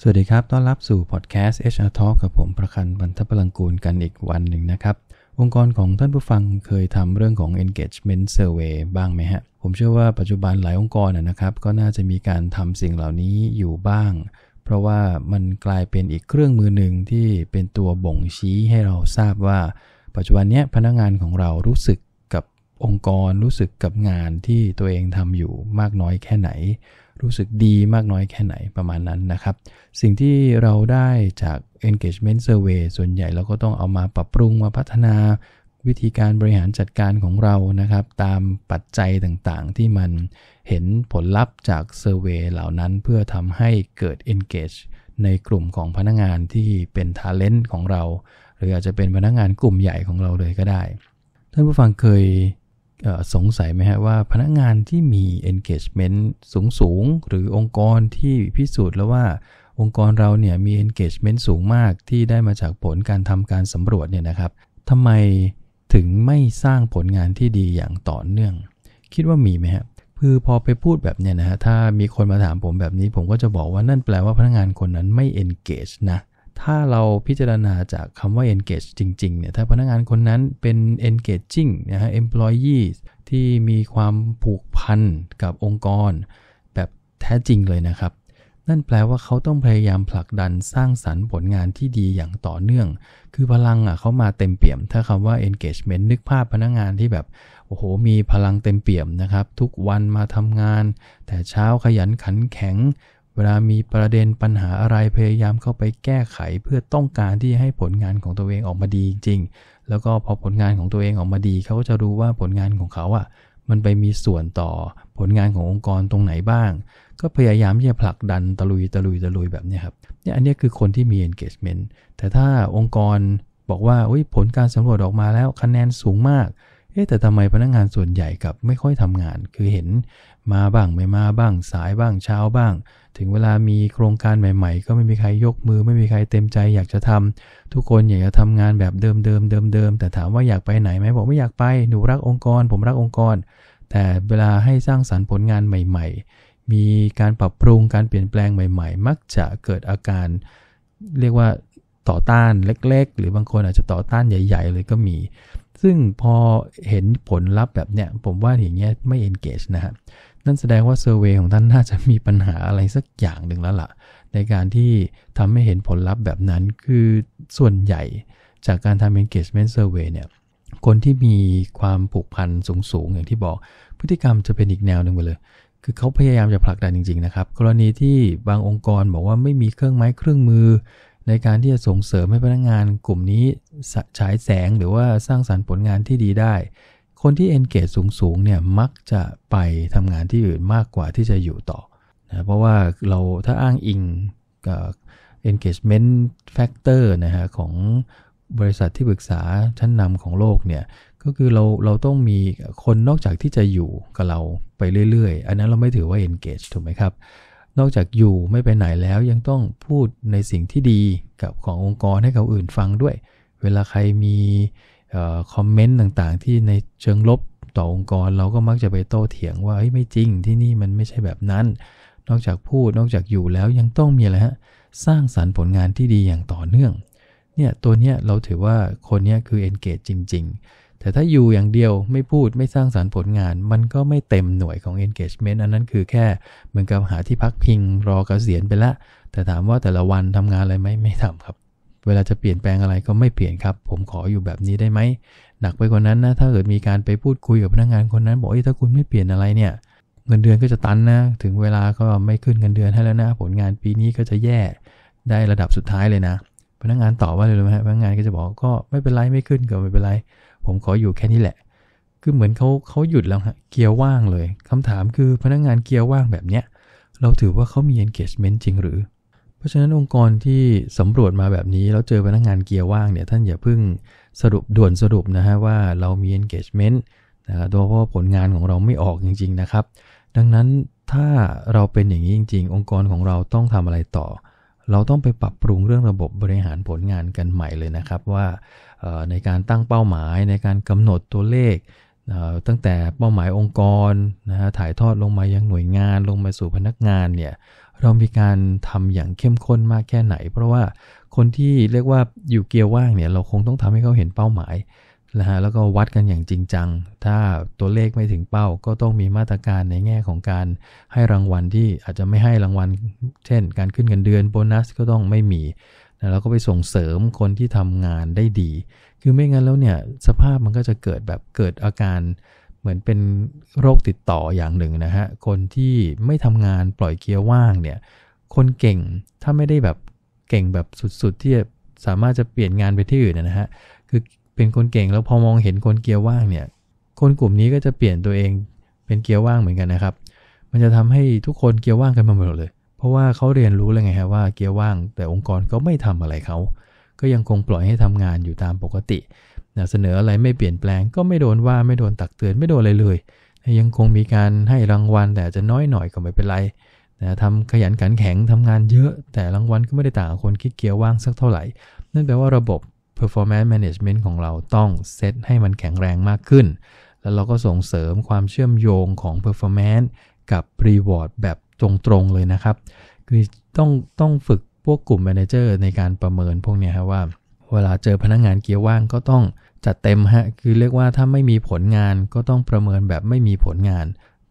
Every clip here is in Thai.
สวัสดีครับ ต้อนรับสู่พอดแคสต์ HR Talk กับผมประคันบรรทพลังกูลกันอีกวันหนึ่งนะครับ องค์กรของท่านผู้ฟังเคยทำเรื่องของ engagement survey บ้างไหมฮะ ผมเชื่อว่าปัจจุบันหลายองค์กรนะครับ ก็น่าจะมีการทำสิ่งเหล่านี้อยู่บ้าง เพราะว่ามันกลายเป็นอีกเครื่องมือหนึ่งที่เป็นตัวบ่งชี้ให้เราทราบว่า ปัจจุบันนี้พนักงานของเรารู้สึกองค์กรรู้สึกกับงานที่ตัวเองทำอยู่มากน้อยแค่ไหน รู้สึกดีมากน้อยแค่ไหนประมาณนั้นนะครับ สิ่งที่เราได้จาก engagement survey ส่วนใหญ่เราก็ต้องเอามาปรับปรุงมาพัฒนาวิธีการบริหารจัดการของเรานะครับ ตามปัจจัยต่างๆ ที่มันเห็นผลลัพธ์จากเซอร์เวยเหล่านั้นเพื่อทำให้เกิด engage ในกลุ่มของพนักงานที่เป็น talent ของเรา หรืออาจจะเป็นพนักงานกลุ่มใหญ่ของเราเลยก็ได้ท่านผู้ฟังเคยสงสัยไหมฮะว่าพนักงานที่มี engagement สูงสูงหรือองค์กรที่พิสูจน์แล้วว่าองค์กรเราเนี่ยมี engagement สูงมากที่ได้มาจากผลการทำการสำรวจเนี่ยนะครับทำไมถึงไม่สร้างผลงานที่ดีอย่างต่อเนื่อง คิดว่ามีไหมฮะคือพอไปพูดแบบเนี้ยนะฮะถ้ามีคนมาถามผมแบบนี้ ผมก็จะบอกว่านั่นแปลว่าพนักงานคนนั้นไม่ engage นะเถ้าเราพิจารณาจากคำว่า engage จริง ๆ เนี่ย ถ้าพนักงานคนนั้นเป็น engaging นะฮะ employee ที่มีความผูกพันกับองค์กร แบบแท้จริงเลยนะครับ นั่นแปลว่าเขาต้องพยายามผลักดันสร้างสรรค์ผลงานที่ดีอย่างต่อเนื่อง คือพลังอ่ะเขามาเต็มเปี่ยม ถ้าคำว่า engagement นึกภาพพนักงานที่แบบ โอ้โห มีพลังเต็มเปี่ยมนะครับ ทุกวันมาทำงาน แต่เช้าขยันขันแข็งเวลามีประเด็นปัญหาอะไรพยายามเข้าไปแก้ไขเพื่อต้องการที่จะให้ผลงานของตัวเองออกมาดีจริง แล้วก็พอผลงานของตัวเองออกมาดีเขาก็จะรู้ว่าผลงานของเขาอะ่ะ มันไปมีส่วนต่อผลงานขององค์กรตรงไหนบ้างก็พยายามที่จะผลักดันตะลุยตะลุยตะลุยแบบนี้ครับเนี่ยอันนี้คือคนที่มี engagement แต่ถ้าองค์กรบอกว่าผลการสำรวจออกมาแล้วคะแนนสูงมากเอ๊แต่ทำไมพนักงงานส่วนใหญ่กับไม่ค่อยทำงานคือเห็นมาบ้างไม่มาบ้างสายบ้างเช้าบ้าง ถึงเวลามีโครงการใหม่ๆ ก็ไม่มีใครยกมือ ไม่มีใครเต็มใจอยากจะทำ ทุกคนอยากจะทำงานแบบเดิมๆเดิมๆแต่ถามว่าอยากไปไหนไหมบอกไม่อยากไป หนูรักองค์กร ผมรักองค์กร แต่เวลาให้สร้างสารรค์ผลงานใหม่ๆ มีการปรับปรุงการเปลี่ยนแปลงใหม่ ๆ มักจะเกิดอาการ เรียกว่าต่อต้านเล็กๆ หรือบางคนอาจจะต่อต้านใหญ่ๆ เลยก็มี ซึ่งพอเห็นผลลัพธ์แบบเนี้ยผมว่าอย่างเงี้ยไม่ engage นะฮะนั่นแสดงว่าเซอร์เวยของท่านน่าจะมีปัญหาอะไรสักอย่างหนึ่งแล้วละ่ะในการที่ทำให้เห็นผลลัพธ์แบบนั้นคือส่วนใหญ่จากการทำ engagement survey เนี่ย คนที่มีความผูกพันสูง ๆ อย่างที่บอก พฤติกรรมจะเป็นอีกแนวหนึ่งไปเลย คือเขาพยายามจะผลักดันจริง ๆนะครับ กรณีที่บางองค์กรบอกว่าไม่มีเครื่องไม้เครื่องมือในการที่จะส่งเสริมให้พนักงงานกลุ่มนี้ฉายแสงหรือว่าสร้างสารรค์ผลงานที่ดีได้คนที่เอนเก e สูงๆเนี่ยมักจะไปทำงานที่อื่นมากกว่าที่จะอยู่ต่อนะเพราะว่าเราถ้าอ้างอิง engagement factor นะฮะของบริษัทที่ปรึกษาชั้นนำของโลกเนี่ยก็คือเราเราต้องมีคนนอกจากที่จะอยู่กับเราไปเรื่อยๆ อันนั้นเราไม่ถือว่า engage ถูกไหมครับ นอกจากอยู่ไม่ไปไหนแล้วยังต้องพูดในสิ่งที่ดีกับขององค์กรให้เขาอื่นฟังด้วยเวลาใครมีคอมเมนต์ต่างๆ ที่ในเชิง ลบ ต่อองค์กรเราก็มักจะไปโต้เถียงว่าไม่จริงที่นี่มันไม่ใช่แบบนั้น นอกจากพูดนอกจากอยู่แล้วยังต้องมีอะไรฮะสร้างสารรค์ผลงานที่ดีอย่างต่อเนื่องเนี่ยตัวเนี้ยเราถือว่าคนเนี้ยคือ engage จริงๆ แต่ถ้าอยู่อย่างเดียวไม่พูดไม่สร้างสารรค์ผลงาน มันก็ไม่เต็มหน่วยของ engagement อันนั้นคือแค่เหมือนกับหาที่พักพิงรอกเกษียณไปละแต่ถามว่าแต่ละวันทำงานอะไรไหมไม่ทำครับเวลาจะเปลี่ยนแปลงอะไรก็ไม่เปลี่ยนครับ ผมขออยู่แบบนี้ได้ไหมหนักไปกว่านั้นนะถ้าเกิดมีการไปพูดคุยกับพนักงานคนนั้น บอกถ้าคุณไม่เปลี่ยนอะไรเนี่ยเงินเดือนก็จะตันนะ ถึงเวลาก็ไม่ขึ้นเงินเดือนให้แล้วนะผลงานปีนี้ก็จะแย่ได้ระดับสุดท้ายเลยนะ พนักงานตอบว่าเลยรู้ไหมพนักงานก็จะบอกก็ไม่เป็นไรไม่ขึ้นก็ไม่เป็นไรผมขออยู่แค่นี้แหละคือเหมือนเขาเขาหยุดแล้วฮะเกียร์ว่างเลย คำถามคือพนักงานเกียร์ว่างแบบเนี้ยเราถือว่าเขามี engagement จริงหรือราะฉะนั้นองค์กรที่สำรวจมาแบบนี้แล้วเจอพนักงานเกียร์ว่างเนี่ยท่านอย่าเพิ่งสรุปด่วนสรุปนะฮะว่าเรามี engagement นะครับเพราะผลงานของเราไม่ออกจริงๆนะครับ ดังนั้นถ้าเราเป็นอย่างนี้จริงๆ องค์กรของเราต้องทำอะไรต่อ เราต้องไปปรับปรุงเรื่องระบบบริหารผลงานกันใหม่เลยนะครับ ว่าในการตั้งเป้าหมายในการกำหนดตัวเลขตั้งแต่เป้าหมายองค์กรนะฮะถ่ายทอดลงมายังหน่วยงานลงมาสู่พนักงานเนี่ยเรามีการทำอย่างเข้มข้นมากแค่ไหน เพราะว่าคนที่เรียกว่าอยู่เกียร์ว่างเนี่ย เราคงต้องทำให้เขาเห็นเป้าหมายนะฮะแล้วก็วัดกันอย่างจริงจัง ถ้าตัวเลขไม่ถึงเป้าก็ต้องมีมาตรการในแง่ของการให้รางวัลที่อาจจะไม่ให้รางวัล เช่น การขึ้นเงินเดือนโบนัสก็ต้องไม่มีนะแล้วก็ไปส่งเสริมคนที่ทำงานได้ดี คือไม่งั้นแล้วเนี่ย สภาพมันก็จะเกิดแบบเกิดอาการเหมือนเป็นโรคติดต่ออย่างหนึ่งนะฮะ คนที่ไม่ทำงานปล่อยเกียร์ว่างเนี่ย คนเก่งถ้าไม่ได้แบบเก่งแบบสุด ๆ ที่สามารถจะเปลี่ยนงานไปที่อื่นนะฮะ คือเป็นคนเก่งแล้วพอมองเห็นคนเกียร์ว่างเนี่ย คนกลุ่มนี้ก็จะเปลี่ยนตัวเองเป็นเกียร์ว่างเหมือนกันนะครับ มันจะทำให้ทุกคนเกียร์ว่างกันมาหมดเลย เพราะว่าเขาเรียนรู้แล้วไงฮะว่าเกียร์ว่างแต่องค์กรก็ไม่ทำอะไรเขาก็ยังคงปล่อยให้ทำงานอยู่ตามปกตินะเสนออะไรไม่เปลี่ยนแปลงก็ไม่โดนว่าไม่โดนตักเตือนไม่โดนอะไรเลยนะยังคงมีการให้รางวัลแต่จะน้อยหน่อยก็ไม่เป็นไรนะทำขยันขันแข็งทำงานเยอะ แต่รางวัลก็ไม่ได้ต่างคนคิดเกียวว่างสักเท่าไหร่ นั่นแปลว่าระบบ performance management ของเราต้องเซตให้มันแข็งแรงมากขึ้น แล้วเราก็ส่งเสริมความเชื่อมโยงของ performance กับ reward แบบตรงๆเลยนะครับ คือต้องต้องฝึกพวกกลุ่ม manager ในการประเมินพวกนี้ครับว่า เวลาเจอพนักงงานเกียร์ว่างก็ต้องจัดเต็มฮะ คือเรียกว่าถ้าไม่มีผลงานก็ต้องประเมินแบบไม่มีผลงาน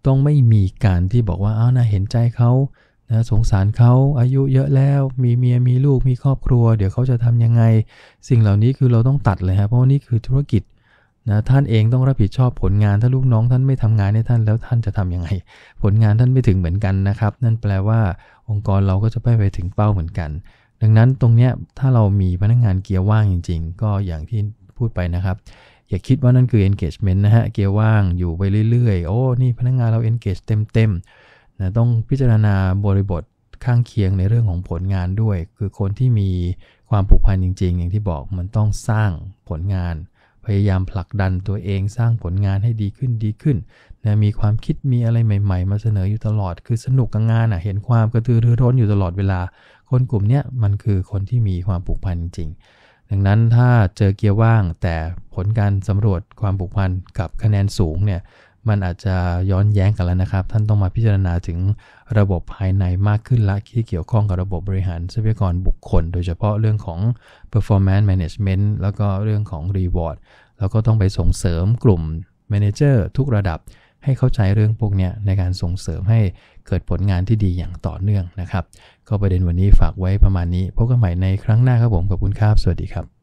ต้องไม่มีการที่บอกว่าอ้าวนะเห็นใจเขานะ สงสารเขา อายุเยอะแล้ว มีเมีย มีลูก มีครอบครัว เดี๋ยวเขาจะทํำยังไง สิ่งเหล่านี้คือเราต้องตัดเลยฮะ เพราะว่านี่คือธุรกิจ นะ ท่านเองต้องรับผิดชอบผลงาน ถ้าลูกน้อง ท่านไม่ทำงานให้ท่านแล้วท่านจะทํำยังไง ผลงานท่านไม่ถึงเหมือนกันนะครับ นั่นแปลว่าองค์กรเราก็จะไม่ไปถึงเป้าเหมือนกัน ดังนั้นตรงเนี้ยถ้าเรามีพนักงงานเกียร์ว่างจริง ๆ ก็อย่างที่พูดไปนะครับ อย่าคิดว่านั่นคือ engagement นะฮะ เกียร์ว่างอยู่ไปเรื่อย ๆ โอ้ นี่พนักงงานเรา engage เต็มๆนะต้องพิจารณาบริบทข้างเคียงในเรื่องของผลงานด้วย คือคนที่มีความผูกพันจริง ๆ อย่างที่บอกมันต้องสร้างผลงาน พยายามผลักดันตัวเองสร้างผลงานให้ดีขึ้นดีขึ้นนะมีความคิดมีอะไรใหม่ ๆ มาเสนออยู่ตลอดคือสนุกกับงานอ่ะเห็นความกระตือรือร้นอยู่ตลอดเวลา คนกลุ่มนี้มันคือคนที่มีความผูกพันจริงดังนั้นถ้าเจอเกียร์ว่างแต่ผลการสำรวจความผูกพันกับคะแนนสูงเนี่ยมันอาจจะย้อนแย้งกันแล้วนะครับ ท่านต้องมาพิจารณาถึงระบบภายในมากขึ้นละที่เกี่ยวข้องกับระบบบริหารทรัพยากรบุคคล โดยเฉพาะเรื่องของ performance management แล้วก็เรื่องของ reward แล้วก็ต้องไปส่งเสริมกลุ่ม manager ทุกระดับให้เข้าใจเรื่องพวกนี้ในการส่งเสริมให้เกิดผลงานที่ดีอย่างต่อเนื่องนะครับ ก็ประเด็นวันนี้ฝากไว้ประมาณนี้พบกันใหม่ในครั้งหน้าครับผม ขอบคุณครับ สวัสดีครับ